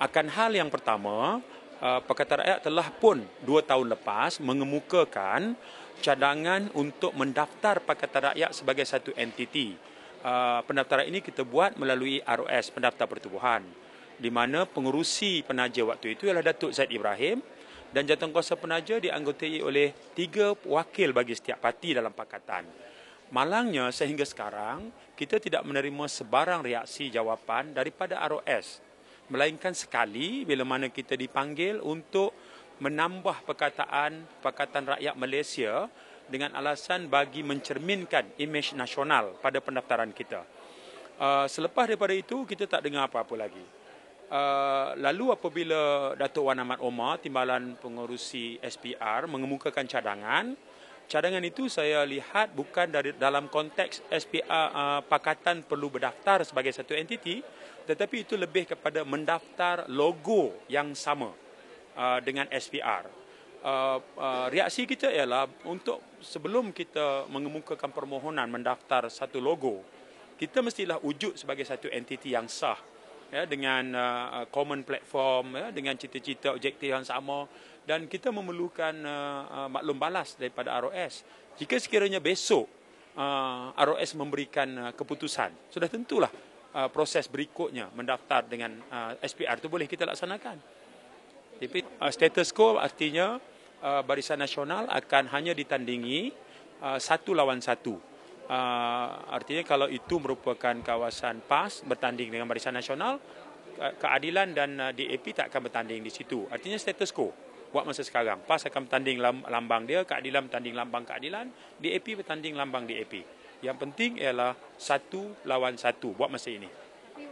akan hal yang pertama, uh, Pakatan Rakyat telah pun dua tahun lepas mengemukakan cadangan untuk mendaftar Pakatan Rakyat sebagai satu entiti. Uh, pendaftaran ini kita buat melalui ROS, Pendaftar Pertubuhan, di mana pengurusi penaja waktu itu ialah Datuk Zaid Ibrahim dan jawatankuasa penaja dianggotai oleh tiga wakil bagi setiap parti dalam pakatan. Malangnya sehingga sekarang kita tidak menerima sebarang reaksi jawapan daripada ROS melainkan sekali bila mana kita dipanggil untuk menambah perkataan Pakatan Rakyat Malaysia dengan alasan bagi mencerminkan imej nasional pada pendaftaran kita. Uh, selepas daripada itu, kita tak dengar apa-apa lagi. Uh, lalu apabila Datuk Wan Ahmad Omar, Timbalan Pengurusi SPR, mengemukakan cadangan, cadangan itu saya lihat bukan dari dalam konteks SPR uh, pakatan perlu berdaftar sebagai satu entiti tetapi itu lebih kepada mendaftar logo yang sama uh, dengan SPR. Uh, uh, reaksi kita ialah untuk sebelum kita mengemukakan permohonan mendaftar satu logo kita mestilah wujud sebagai satu entiti yang sah ya dengan uh, common platform ya dengan cita-cita objektif yang sama dan kita memerlukan uh, uh maklum balas daripada ROS jika sekiranya besok uh, ROS memberikan uh, keputusan sudah tentulah uh, proses berikutnya mendaftar dengan uh, SPR itu boleh kita laksanakan tapi uh, status quo artinya uh, barisan nasional akan hanya ditandingi uh, satu lawan satu uh, artinya kalau itu merupakan kawasan PAS bertanding dengan Barisan Nasional, keadilan dan uh, ah, DAP tak akan bertanding di situ. Artinya status quo buat masa sekarang. PAS akan bertanding lambang dia, keadilan bertanding lambang keadilan, DAP bertanding lambang DAP. Yang penting ialah satu lawan satu buat masa ini.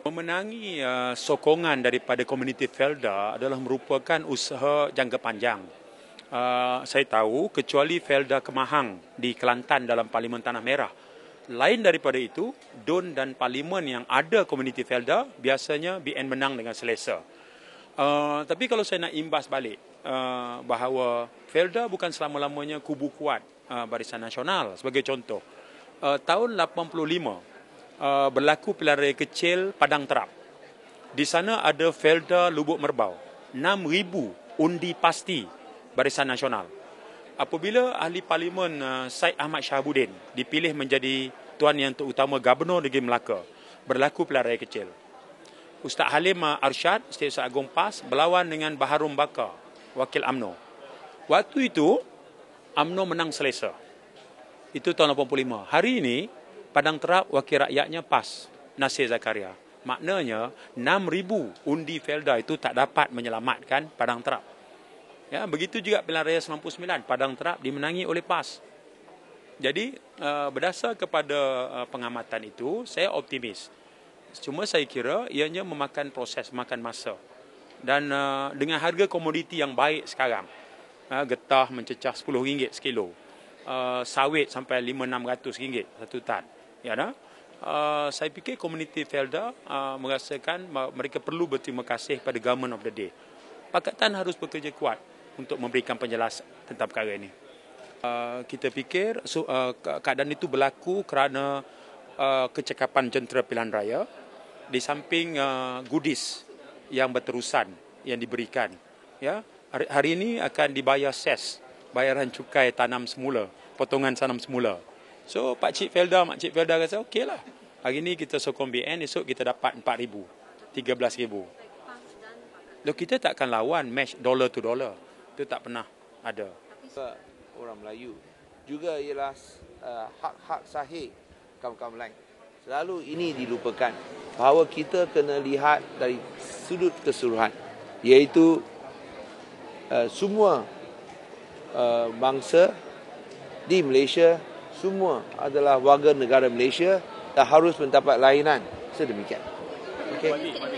Memenangi ah, sokongan daripada komuniti Felda adalah merupakan usaha jangka panjang. saya tahu kecuali Felda Kemahang di Kelantan dalam Parlimen Tanah Merah, lain daripada itu, don dan Parlimen yang ada komuniti felda biasanya BN menang dengan selesa. Uh, tapi kalau saya nak imbas balik uh, bahawa felda bukan selama-lamanya kubu kuat uh, Barisan Nasional sebagai contoh. Uh, tahun 85 uh, berlaku pilihan raya kecil Padang Terap. Di sana ada felda Lubuk Merbau. 6000 undi pasti Barisan Nasional apabila ahli parlimen uh, Said Ahmad Shahabudin dipilih menjadi tuan yang terutama gubernur negeri Melaka berlaku pelarai kecil. Ustaz Halim uh, Arshad Setia Ustaz Agong PAS berlawan dengan Baharum Bakar, wakil AMNO. Waktu itu, AMNO menang selesa. Itu tahun 85. Hari ini, Padang Terap wakil rakyatnya PAS, Nasir Zakaria. Maknanya, 6,000 undi Felda itu tak dapat menyelamatkan Padang Terap. Ya, begitu juga pilihan raya 99 Padang Terap dimenangi oleh PAS. Jadi eh, berdasar kepada eh, pengamatan itu saya optimis. Cuma saya kira ianya memakan proses, memakan masa. Dan eh, dengan harga komoditi yang baik sekarang, getah mencecah RM10 sekilo. sawit sampai rm 5 satu tan. Ya nah? saya fikir komuniti Felda uh, merasakan mereka perlu berterima kasih pada government of the day. Pakatan harus bekerja kuat untuk memberikan penjelasan tentang perkara ini. Uh, kita fikir so, uh, keadaan itu berlaku kerana uh, kecekapan jentera pilihan raya di samping uh, goodies yang berterusan yang diberikan. Ya, hari, hari ini akan dibayar ses, bayaran cukai tanam semula, potongan tanam semula. So Pak Cik Felda, Mak Cik Felda kata okeylah. Hari ini kita sokong BN, esok kita dapat 4000, 13000. Loh kita takkan lawan match dollar to dollar itu tak pernah ada orang Melayu juga ialah uh, hak-hak sahih kaum-kaum lain selalu ini dilupakan bahawa kita kena lihat dari sudut keseluruhan iaitu uh, semua uh, bangsa di Malaysia semua adalah warga negara Malaysia dan harus mendapat lainan sedemikian okey